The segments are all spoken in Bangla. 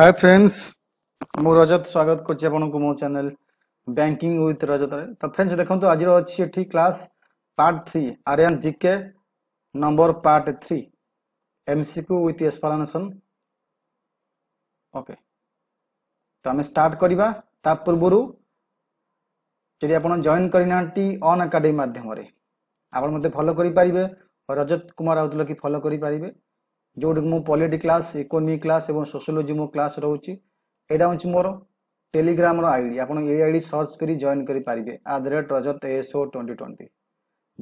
হাই ফ্রেন্ডস ମୁଁ ରଜତ ସ୍ୱାଗତ କରୁଛି ଆପଣଙ୍କୁ ମୋ ଚ୍ୟାନେଲ ବ୍ୟାଙ୍କିଂ ୱିଥ୍ ରଜତରେ ତ ଫ୍ରେଣ୍ଡସ୍ ଦେଖନ୍ତୁ ଆଜିର ଅଛି ଏଠି class part three Aryan GK number part three MCQ with explanation okay ତ ଆମେ ଷ୍ଟାର୍ଟ କରିବା ତା ପୂର୍ବରୁ ଯଦି ଆପଣ ଜଏନ୍ କରିନାହାନ୍ତି ଅନ୍ ଏକାଡେମୀ ମାଧ୍ୟମରେ ଆପଣ ମୋତେ ଫଲୋ କରିପାରିବେ ରଜତ କୁମାର ରାଉତ ଲେଖି ଫଲୋ କରିପାରିବେ जो पलिटी क्लास इकोनोमी क्लास और सोसीोलोजी मो क्लास रोचे एटा हूँ मोर टेलीग्राम आई डी आप आई सर्च कर जॉन करेंगे at the rate Rajat SO twenty twenty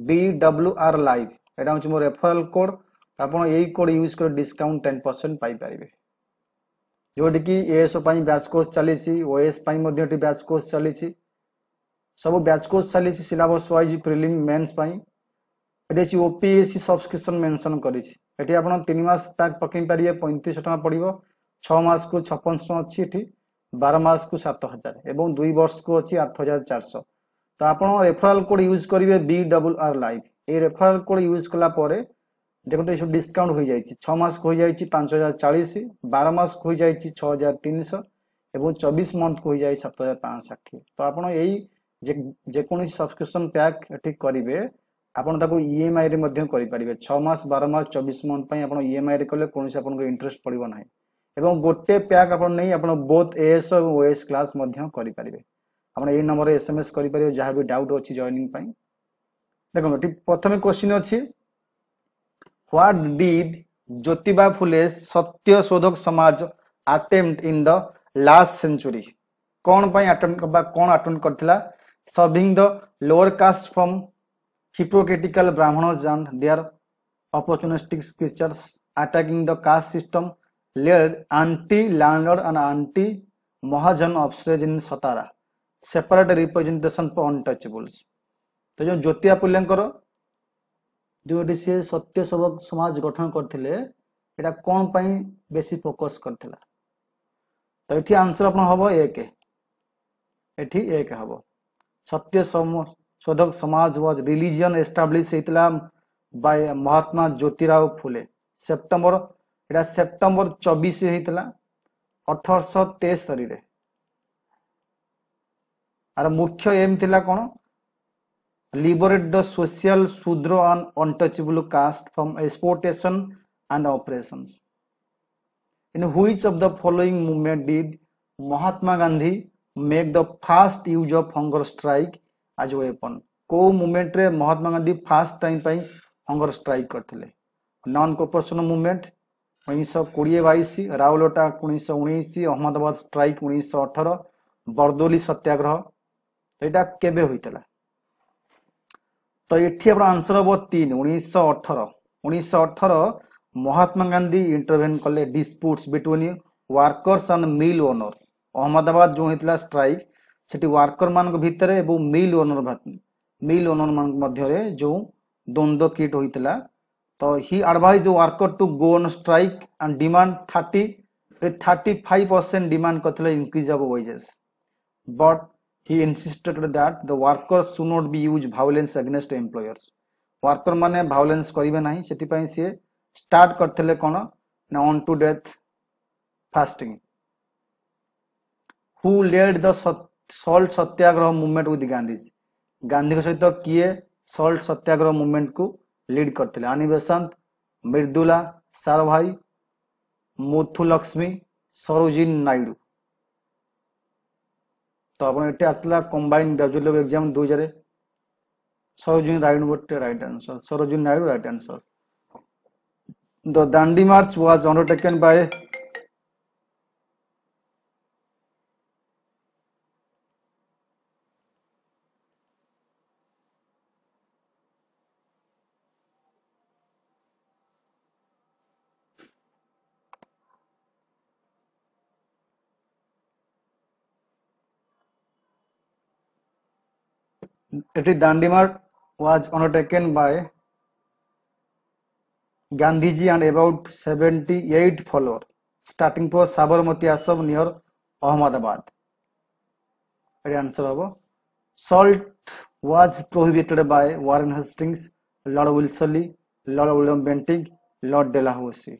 B W R live एटा हूँ मोर रेफरल कोड आप कोड यूज कर डिस्काउंट टेन परसेंट पारे जोटि की एएसओ ब्याच कोर्स चली ओएसपी बैच कोर्स चली सब बैच कोर्स चली सिलेबस वाइज प्रिलिम मेन्स এটি হচ্ছে ওপিএসি সবসক্রিপশন মেনশন করেছি এটি আপনার তিন মাস প্যাক পকাই পারিবে পঁয়ত্রিশ টাকা পড়ব ছ মাসকু ছপনশ টাকা অছি এটি বার মাসকু সাত হাজার এবং দুই বর্ষকু অছি আট হাজার চারশো তো আপনার রেফরাল কোড ইউজ করবে বি ডবল আর লাইভ এই রেফরাল কোড ইউজ কলা পরে দেখুন এইসব ডিসকাউন্ট হয়ে যাই ছ মাসক হয়ে যাই পাঁচ হাজার চাশ বার মাসক হয়ে যাই ছ হাজার তিনশো এবং চবিশ মন্থ হয়ে যাই সাত হাজার পাঁচশো ষাঠিয়ে তো আপনার এই যেকোন সবসক্রিপশন প্যাক এটি করবে ଆପଣ ତାକୁ ଇଏମ୍ଆଇରେ ମଧ୍ୟ କରିପାରିବେ ଛଅ ମାସ ବାର ମାସ ଚବିଶ ମନ୍ଥ ପାଇଁ ଆପଣ ଇଏମ୍ଆଇରେ କଲେ କୌଣସି ଆପଣଙ୍କୁ ଇଣ୍ଟରେଷ୍ଟ ପଡ଼ିବ ନାହିଁ ଏବଂ ଗୋଟେ ପ୍ୟାକ୍ ଆପଣ ନେଇ ଆପଣ ବୋଥ୍ ଏଏସ୍ ଏବଂ ଓଏସ୍ କ୍ଲାସ୍ ମଧ୍ୟ କରିପାରିବେ ଆପଣ ଏଇ ନମ୍ବରରେ ଏସ୍ଏମ୍ଏସ୍ କରିପାରିବେ ଯାହା ବି ଡାଉଟ୍ ଅଛି ଜଏନିଂ ପାଇଁ ଦେଖନ୍ତୁ ଏଠି ପ୍ରଥମେ କ୍ୱେଶ୍ଚିନ୍ ଅଛି what did Jyotiba Phule Satya Shodhak Samaj attempt in the last century କ'ଣ ପାଇଁ ଆଟେମ୍ପ୍ଟ ବା କ'ଣ ଆଟେମ୍ପ୍ଟ କରିଥିଲା serving the lower caste from hypocritical Brahmanas and their opportunistic creatures attacking the caste system led anti-landlord and anti-Mahajan upsurge in Satara. Separate representation for untouchables. তো ଯେଉଁ ଜ୍ୟୋତିଆ ପୁଲ୍ୟାଙ୍କର ଯେଉଁଠି ସିଏ ସତ୍ୟ ସେବକ ସମାଜ ଗଠନ କରିଥିଲେ ଏଇଟା କ'ଣ ପାଇଁ ବେଶୀ ଫୋକସ୍ କରିଥିଲା ତ ଏଠି ଆନ୍ସର ଆପଣ ହବ ଏକ ଏଠି ଏକ ହବ Satya Shodhak Samaj was religion established Islam by Mahatma Jyotirao Phule. September এটা সেপ্টেম্বর চবিশ হয়েছিল অঠরশ তেস্তরীরে আর মুখ্য এম লা কোণ liberate the social shudra and untouchable caste from exploitation and oppressions in which of the following movement did Mahatma Gandhi make the first use of hunger strike as a weapon କୋଉ ମୁଭମେଣ୍ଟରେ ମହାତ୍ମା ଗାନ୍ଧୀ ଫାର୍ଷ୍ଟ ଟାଇମ୍ ପାଇଁ ହଙ୍ଗର ଷ୍ଟ୍ରାଇକ୍ କରିଥିଲେ ନନ୍ କୋପରେସନ ମୁଭମେଣ୍ଟ ଉଣେଇଶହ କୋଡ଼ିଏ ବାଇଶ ରାଉଲଟା ଉଣେଇଶହ ଉଣେଇଶ ଅହମ୍ମଦାବାଦ ଷ୍ଟ୍ରାଇକ୍ ଉଣେଇଶହ ଅଠର ବର୍ଦୋଲି ସତ୍ୟାଗ୍ରହ ଏଇଟା କେବେ ହୋଇଥିଲା ତ ଏଠି ଆପଣ ଆନ୍ସର ହବ ତିନି ଉଣେଇଶହ ଅଠର ଉଣେଇଶହ ଅଠର ମହାତ୍ମା ଗାନ୍ଧୀ ଇଣ୍ଟରଭେନ୍ କଲେ disputes between workers and mill owner Ahmedabad ଯେଉଁ ହେଇଥିଲା ଷ୍ଟ୍ରାଇକ୍ ସେଠି ୱାର୍କର ମାନଙ୍କ ଭିତରେ ଏବଂ ମିଲ୍ ଓନର ମିଲ୍ ଓନର ମାନଙ୍କ ମଧ୍ୟରେ ଯେଉଁ ଦ୍ୱନ୍ଦ୍ୱ କିଟ୍ ହୋଇଥିଲା ତ he advise worker to go on strike and demand thirty thirty five percent demand କରିଥିଲେ increase of wages but he insisted that the worker should not be use violence against employers worker ମାନେ ଭାଓଲେନ୍ସ କରିବେ ନାହିଁ ସେଥିପାଇଁ ସିଏ ଷ୍ଟାର୍ଟ କରିଥିଲେ କ'ଣ ନା unto death fasting who led the salt Satyagraha movement with Gandhiji ଗାନ୍ଧୀଙ୍କ ସହିତ କିଏ ସଲ୍ଟ ସତ୍ୟାଗ୍ରହ ମୁଭମେଣ୍ଟକୁ ଲିଡ୍ କରିଥିଲେ ଆନିବେସନ୍ତ ମିର୍ଦୁଲା ସାରଭାଇ ମୁଥୁଲକ୍ଷ୍ମୀ ସରୋଜିନ ନାଇଡୁ ତ ଆପଣ ଏଠି ଆସିଥିଲା କମ୍ବାଇନ୍ ଗ୍ରାଜୁଏଟ୍ ଏକ୍ଜାମ୍ ଦୁଇ ହଜାର ସରୋଜିନ ନାଇଡୁ ଗୋଟେ right answer Sarojini Naidu right answer The Dandi March was undertaken by That is Dandi March was undertaken by Gandhiji and about 78 followers, starting from Sabarmati Ashram near Ahmedabad. The answer of salt was prohibited by Warren Hastings, Lord Wilson, Lord William Bentinck, Lord Dalhousie.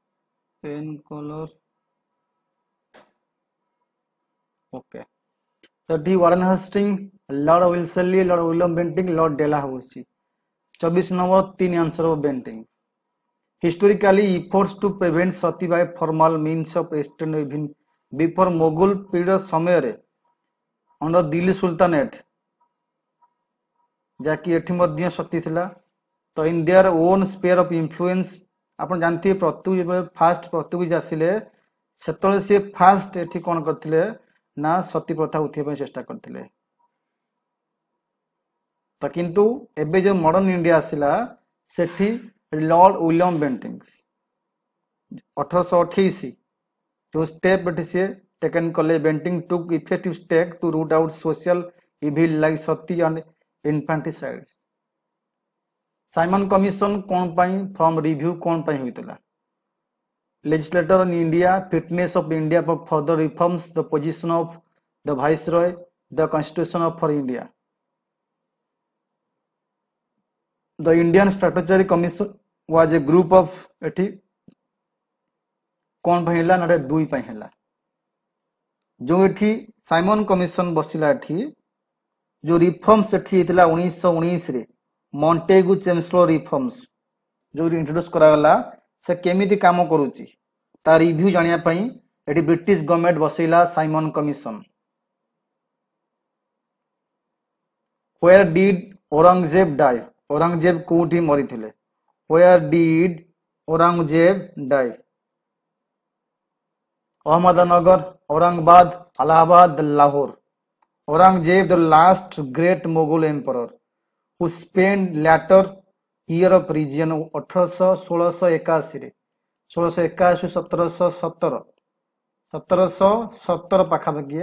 पेन कॉलर ओके तो the Warren Hastings Lord Wellesley Lord William Bentinck Lord Dalhousie चौबीस नंबर तीन answer of Bentinck historically efforts to prevent sati by formal means of Scandinavian before Mughal period समयरे under Delhi Sultanate जाकि एठी मध्य शक्ति थिला तो in their own sphere of influence ଆପଣ ଜାଣିଥିବେ ପ୍ରତ୍ୟୁଷ ଯେବେ ଫାର୍ଷ୍ଟ ପ୍ରତ୍ୟୁଷ ଆସିଲେ ସେତେବେଳେ ସିଏ ଫାର୍ଷ୍ଟ ଏଠି କ'ଣ କରିଥିଲେ ନା ସତୀ ପ୍ରଥା ଉଠାଇବା ପାଇଁ ଚେଷ୍ଟା କରିଥିଲେ ତ କିନ୍ତୁ ଏବେ ଯେଉଁ ମଡର୍ଣ୍ଣ ଇଣ୍ଡିଆ ଆସିଲା ସେଠି ଲର୍ଡ ୱିଲିୟମ ବେଣ୍ଟିଙ୍ଗସ୍ ଅଠରଶହ ଅଠେଇଶ ଯେଉଁ ଷ୍ଟେପ୍ ଏଠି ସିଏ ଟେକେନ୍ କଲେ Bentinck took effective steps to root out social evil like sati and infanticides Simon commission କ'ଣ ପାଇଁ ଫର୍ମ ରିଭ୍ୟୁ କ'ଣ ପାଇଁ ହୋଇଥିଲା legislator in India, fitness of India for further reforms, the position of the Viceroy, the constitution of for India. The Indian Statutory Commission was a group of এটি কোন পাই হেলা নাটা দুই পাই হেলা जो এটি সাইমন কমিশন বসিলা এটি जो রিফর্মস এটি হইতিলা 1919 রে ମଣ୍ଟେଗୁ ଚେମ୍ସଲୋ ରିଫର୍ମସ ଯେଉଁଠି ଇଣ୍ଟ୍ରୋଡ୍ୟୁସ୍ କରାଗଲା ସେ କେମିତି କାମ କରୁଛି ତା ରିଭ୍ୟୁ ଜାଣିବା ପାଇଁ ଏଠି ବ୍ରିଟିଶ ଗଭର୍ଣ୍ଣମେଣ୍ଟ ବସେଇଲା Simon commission where did Aurangzeb die Aurangzeb କୋଉଠି ମରିଥିଲେ where did Aurangzeb die Ahmednagar Aurangabad Allahabad Lahore Aurangzeb the last great Mughal emperor Spain later Europe region ଅଠରଶହ ଷୋହଳଶହ ଏକାଅଶୀରେ ଷୋହଳଶହ ଏକାଅଶୀ ସତରଶହ ସତର ସତରଶହ ସତର ପାଖାପାଖି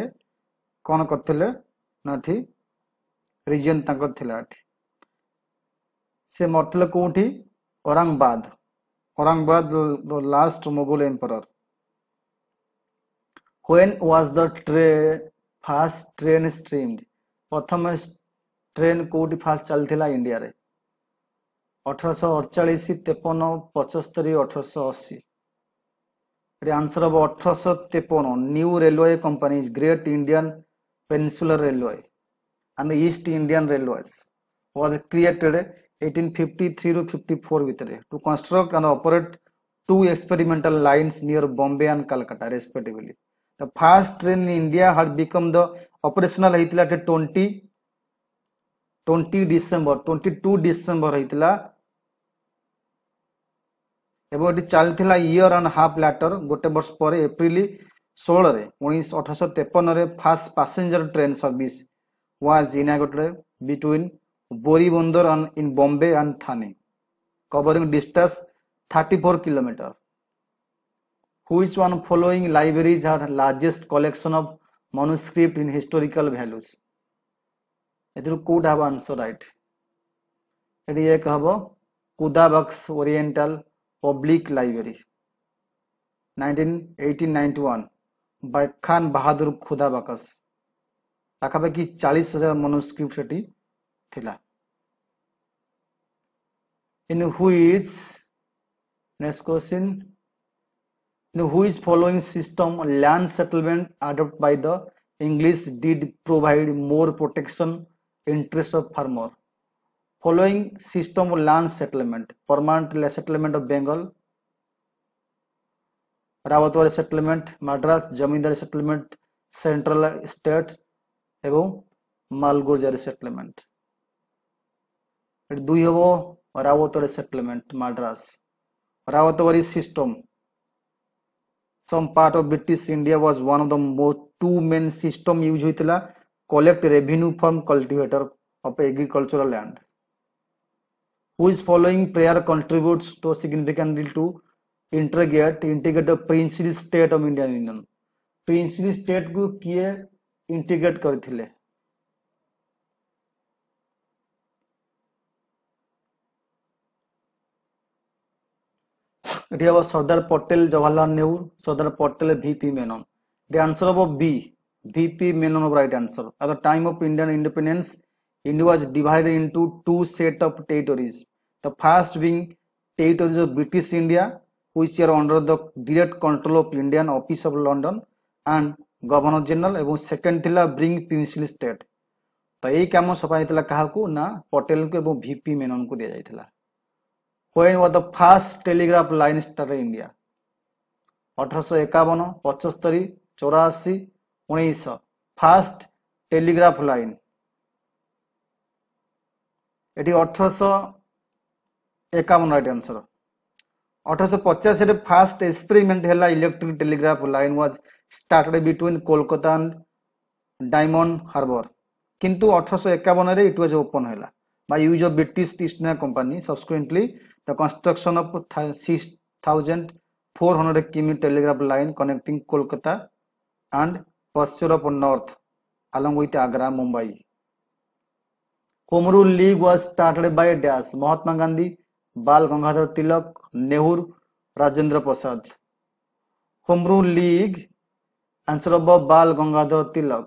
କ'ଣ କରିଥିଲେ ନା ଏଠି ରିଜିଅନ ତାଙ୍କର ଥିଲା ଏଠି ସେ ମରିଥିଲେ କେଉଁଠି Aurangabad Aurangabad last Mughal emperor when was the train କେଉଁଠି ଫାଷ୍ଟ ଚାଲିଥିଲା ଇଣ୍ଡିଆରେ ଅଠରଶହ ଅଡ଼ଚାଳିଶ ତେପନ ପଞ୍ଚସ୍ତରୀ ଅଠରଶହ ଅଶୀ ଏଠି ଆନ୍ସର ହେବ ଅଠରଶହ ତେପନ new railway company great Indian peninsular railway and east Indian railways was created eighteen fifty ଥ୍ରୀରୁ ଫିଫ୍ଟି ଫୋର୍ ଭିତରେ to construct and operate two experimental lines near Bombay and Calcutta respectively the first train in India had become the operational ହେଇଥିଲା ଏଠି twenty twenty December twenty two December ହେଇଥିଲା এবং এটি চালিয়েছিল ইয়র আন্ড হাফ ল্যাটর গোটে বর্ষ পরে এপ্রিল ষোহরে উনিশ অঠরশ তেপনরে first passenger train service was inaugurated between Bori Bunder and in Bombay and Thane covering distance thirty four kilometre which one following libraries had largest collection of manuscript in historical values ଏଥିରୁ କୁଡ୍ ହେବ ଆନ୍ସର ରାଇଟ୍ ଏଠି ଏକ ହେବ Khuda Bakhsh oriental public library nineteen eighteen ninety one by Khan Bahadur Khuda Bakhsh ପାଖାପାଖି ଚାଳିଶ ହଜାର ମନୋସ୍କ୍ରିପ୍ଟ ସେଠି ଥିଲା in which next question in which following system land settlement adopted by the english did provide more protection interest of farmer. Following system of land settlement, permanent settlement of Bengal, Ryotwari settlement Madras zamindari settlement central state এবং মালগুজারি সেটেলমেন্ট এটি দুই হব Ryotwari settlement Madras Ryotwari system some part of British India was one of the most two main system use হয়েছিল collect revenue from cultivator of agricultural land. Who is following prayer contributes to significantly to integrate integrate the principal state of Indian Union. principal state को किए integrate करथिले এটি হব সর্দার পটেল জওয়াহরলাল নেহরু সর্দার পটেল ভি পি মেনন এটি আনসার হব B VP Menon of right answer. At the time of Indian independence, India was divided into two set of territories. The first being territories of British India, which are under the direct control of Indian Office of London and Governor General এবং সেকেন্ড ଥିଲା ବ୍ରିଙ୍ଗ ପ୍ରିନ୍ସିଲି ଷ୍ଟେଟ୍ ତ ଏଇ କାମ ସଫା ହେଇଥିଲା କାହାକୁ ନା ପଟେଲଙ୍କୁ ଏବଂ ଭିପି ମେନନଙ୍କୁ ଦିଆଯାଇଥିଲା when was the first telegraph line start India ଅଠରଶହ ଏକାବନ ପଞ୍ଚସ୍ତରୀ ଚଉରାଅଶୀ ଉଣେଇଶ ଫାଷ୍ଟ ଟେଲିଗ୍ରାଫ ଲାଇନ୍ ଏଠି ଅଠରଶହ ଏକାବନ ରାଇଟ୍ ଆନ୍ସର ଅଠରଶହ ପଚାଶରେ ଫାଷ୍ଟ ଏକ୍ସପେରିମେଣ୍ଟ ହେଲା electric telegraph line was started between Kolkata Diamond Harbour କିନ୍ତୁ ଅଠରଶହ ଏକାବନରେ ଇଟ୍ ୱାଜ୍ ଓପନ୍ ହେଲା by use of British East India Company. Subsequently, the construction of 6,400 km telegraph line connecting Kolkata and was Europe on north, along with Agra, Mumbai. Kumru League was started by Dash, Mahatma Gandhi, Bal Gangadhar Tilak, Nehru, Rajendra Prasad. Kumru League, answer above Bal Gangadhar Tilak.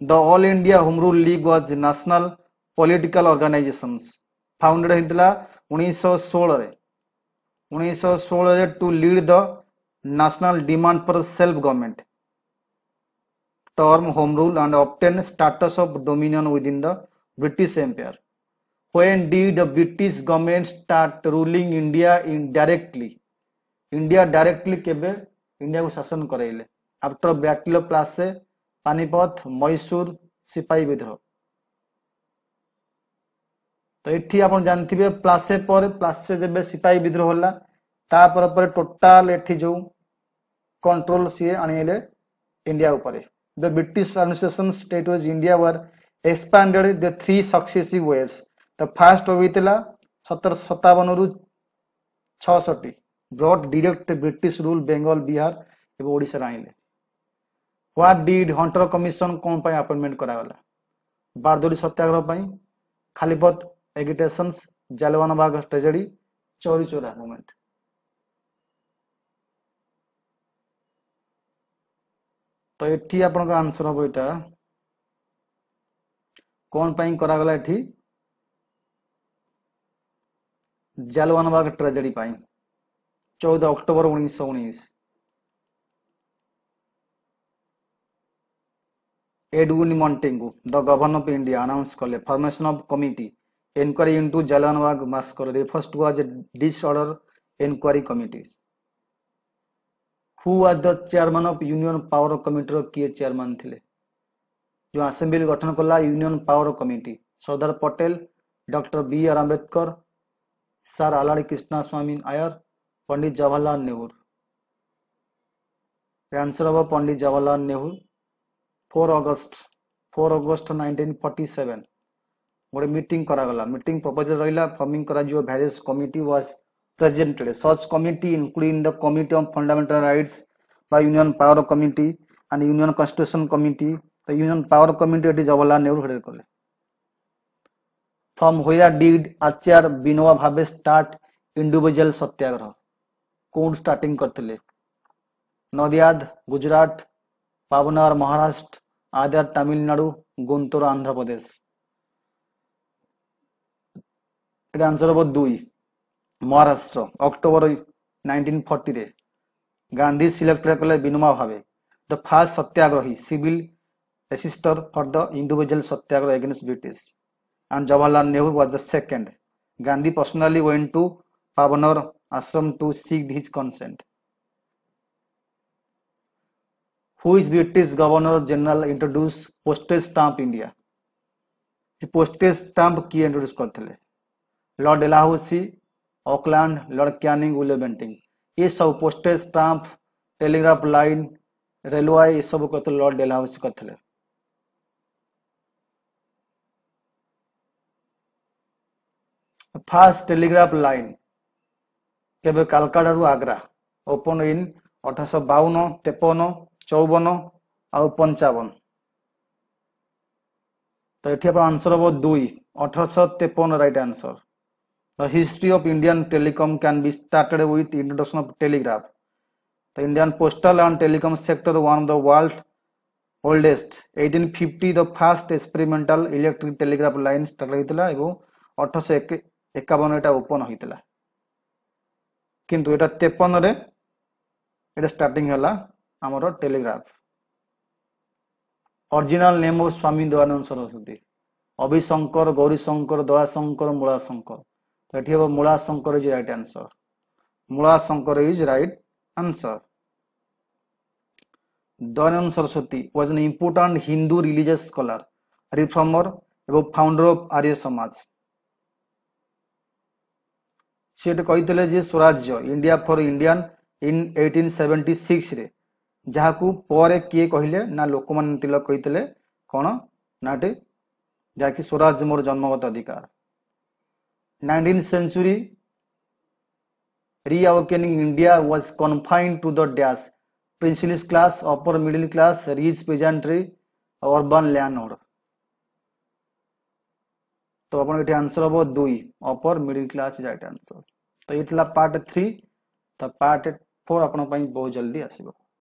The All India Humru League was national political organizations. Founded होता उन्नीस षोल उन्नीस षोल to lead the national demand for self government term home rule and obtained status of dominion within the British Empire. When did the British government start ruling India indirectly? India directly केबे इंडिया को शासन कराइले after battle of Plassey Panipat Mysore सिपाही विद्रोह তো এটি আপনার জানিবে প্লাসে পরে প্লাসে যেবে সিপাহী বিদ্রোহ হল তাপরে পরে টোটাল এটি যে কন্ট্রোল সি আনিলে ইন্ডিয়া উপরে the British administration state was India were expanded in the three successive waves. The first wave was 1757 66 brought direct British rule Bengal, Bihar এবং ଓଡ଼ିଶାରେ ଆଣିଲେ ହ୍ୱାଟ୍ ଡିଡ୍ ହଣ୍ଟର କମିଶନ କ'ଣ ପାଇଁ ଆପଏଣ୍ଟମେଣ୍ଟ କରାଗଲା ବାରଦୋଲି ସତ୍ୟାଗ୍ରହ ପାଇଁ Khilafat agitations Jallianwala Bagh tragedy Chauri Chaura movement ତ ଏଠି ଆପଣଙ୍କ ଆନ୍ସର ହବ ଏଇଟା କ'ଣ ପାଇଁ କରାଗଲା ଏଠି ଜାଲୱାନବାଗ ଟ୍ରାଜେଡି ପାଇଁ ଚଉଦ ଅକ୍ଟୋବର ଉଣେଇଶହ ଉଣେଇଶ ଏଡ୍ୱିନ୍ ମଣ୍ଟେଙ୍କୁ the governor of India announce କଲେ formation of committee enquiry into Jallianwala Bagh massacre refers to as disorder enquiry committees who are the chairman of union power committee किए चेयरमैन थे जो आसेम्बली गठन कला union power committee Sardar Patel doctor B R Ambedkar sir Alladi Krishnaswami Ayyar Pandit Jawaharlal Nehru answer हम Pandit Jawaharlal Nehru four August four August nineteen forty seven गोटे मीटिंग करागला मीटिंग प्रपोजल रहा फर्मिंग जो various committee was presented. Such committee including the Committee on Fundamental Rights, the Union Power Committee and Union Constitution Committee, the Union Power Committee at Jawaharlal Nehru Federal college. From where did Achyar Binoba Bhabe start individual satyagraha? starting Kartile. Starting Gujarat, Pavanar, Maharashtra, পাবনার Tamil Nadu, Guntur, Andhra Pradesh. এটা answer about Dui. Maharashtra October nineteen ফর্টিরে গান্ধী সিলেক্টেড কলে Vinoba Bhave the first satyagrahi civil resister for the individual satyagraha against British and Jawaharlal Nehru was the second Gandhi personally went to Paunar ashram to seek his consent which British governor general introduce postage stamp India ସେ ପୋଷ୍ଟେଜ ଷ୍ଟାମ୍ପ କିଏ ଇଣ୍ଟ୍ରୋଡ୍ୟୁସ୍ କରିଥିଲେ ଲର୍ଡ ଡେଲାହାଉସି ऑकलैंड लड़कियानिंग उले बेंटिंग ये सब postage stamp telegraph line railway ଏସବୁ କରିଥିଲେ ଲର୍ଡ ଡେଲହାଉସି କରିଥିଲେ ଫାର୍ଷ୍ଟ ଟେଲିଗ୍ରାଫ ଲାଇନ୍ କେବେ କାଲକାଟାରୁ ଆଗ୍ରା ଓପନ ଇନ୍ ଅଠରଶହ ବାଉନ ତେପନ ଚଉବନ ଆଉ ପଞ୍ଚାବନ ତ ଏଠି ଆପଣ ଆନ୍ସର ହବ ଦୁଇ ଅଠରଶହ ତେପନ right answer The history of Indian telecom can be started with the introduction of telegraph. The Indian postal and telecom sector one of the world's oldest. 1850 the first experimental electric telegraph line started হয়েছিল এবং অঠরশো একাবন এটা ওপন হয়েছিল কিন্তু এটা তেপনরে এটা স্টার্টিং হল আমার টেলিগ্রাফ অরিজিনাল নেম অফ স্বামী দয়ানন্দ সরস্বতী অভিশঙ্কর গৌরীশঙ্কর দয়াশঙ্কর মূলাশঙ্কর তো এটি হবে মূলা Shankar is right answer Mula Shankar is right answer Dayanand Saraswati was an important Hindu religious scholar, reformer এবং founder of আর্য সমাজ সে এটা କହିଥିଲେ ଯେ swarajya India for Indian in eighteen seventy ସିକ୍ସରେ ଯାହାକୁ ପରେ କିଏ କହିଲେ ନା ଲୋକମାନେ ତିଲକ କହିଥିଲେ କ'ଣ ନାଟି ଯାହାକି ସ୍ୱରାଜ ମୋର ଜନ୍ମଗତ ଅଧିକାର 19th century, reawakening India was confined to the dash princely class, upper middle class, rich peasantry, urban landlord. तो अपन ये आंसर हम दुई upper middle class is answer तो ये पार्ट थ्री तो पार्ट फोर आप बहुत जल्दी आसो